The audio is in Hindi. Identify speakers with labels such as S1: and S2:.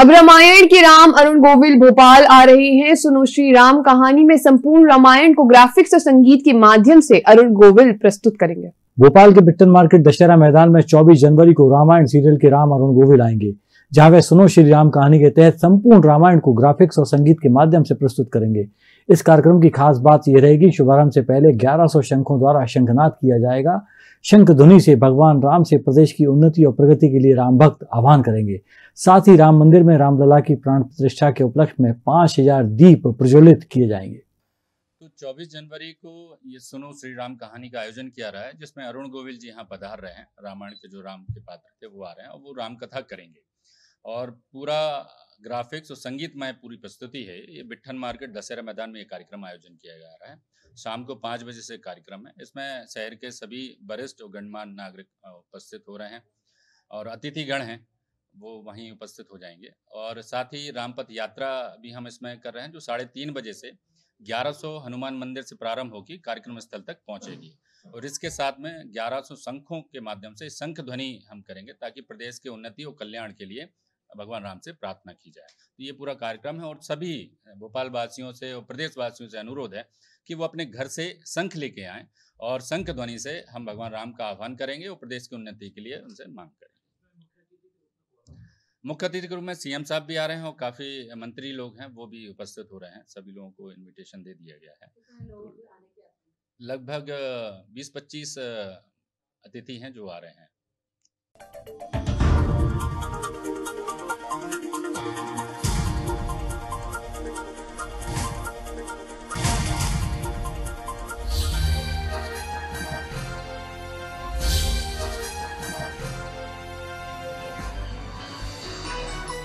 S1: अब रामायण के राम अरुण गोविल भोपाल आ रहे हैं सुनो श्री राम कहानी में संपूर्ण रामायण को ग्राफिक्स और संगीत के माध्यम से अरुण गोविल प्रस्तुत करेंगे भोपाल के बिट्टन मार्केट दशहरा मैदान में 24 जनवरी को रामायण सीरियल के राम अरुण गोविल आएंगे जहां वे सुनो श्री राम कहानी के तहत संपूर्ण रामायण को ग्राफिक्स और संगीत के माध्यम से प्रस्तुत करेंगे इस कार्यक्रम की खास बात यह रहेगी शुभारंभ से पहले 1100 शंखों द्वारा शंखनाद किया जाएगा शंख ध्वनि से भगवान राम से प्रदेश की उन्नति और प्रगति के लिए राम भक्त आह्वान करेंगे साथ ही राम मंदिर में रामलला की प्राण प्रतिष्ठा के उपलक्ष्य में पांच हजार दीप प्रज्वलित किए जाएंगे
S2: तो 24 जनवरी को ये सुनो श्री राम कहानी का आयोजन किया रहा है जिसमें अरुण गोविल जी यहाँ पधार रहे हैं रामायण के जो राम के पात्र थे वो आ रहे हैं और वो राम कथा करेंगे और पूरा ग्राफिक्स और संगीतमय पूरी प्रस्तुति है ये बिट्ठन मार्केट दशहरा मैदान में ये कार्यक्रम आयोजन किया जा रहा है शाम को पाँच बजे से कार्यक्रम है इसमें शहर के सभी वरिष्ठ और गणमान्य नागरिक उपस्थित हो रहे हैं और अतिथिगण हैं वो वहीं उपस्थित हो जाएंगे और साथ ही रामपथ यात्रा भी हम इसमें कर रहे हैं जो साढ़े तीन बजे से 1100 हनुमान मंदिर से प्रारंभ होगी कार्यक्रम स्थल तक पहुंचेगी और इसके साथ में 1100 संखों के माध्यम से शंख ध्वनि हम करेंगे ताकि प्रदेश के उन्नति और कल्याण के लिए भगवान राम से प्रार्थना की जाए तो ये पूरा कार्यक्रम है और सभी भोपाल वासियों से और प्रदेश वासियों से अनुरोध है कि वो अपने घर से शंख लेके आए और शंख ध्वनि से हम भगवान राम का आह्वान करेंगे और प्रदेश की उन्नति के लिए उनसे मांग करेंगे मुख्य अतिथि के रूप में सीएम साहब भी आ रहे हैं और काफी मंत्री लोग हैं वो भी उपस्थित हो रहे हैं सभी लोगों को इनविटेशन दे दिया गया है लगभग 20-25 अतिथि हैं जो आ रहे हैं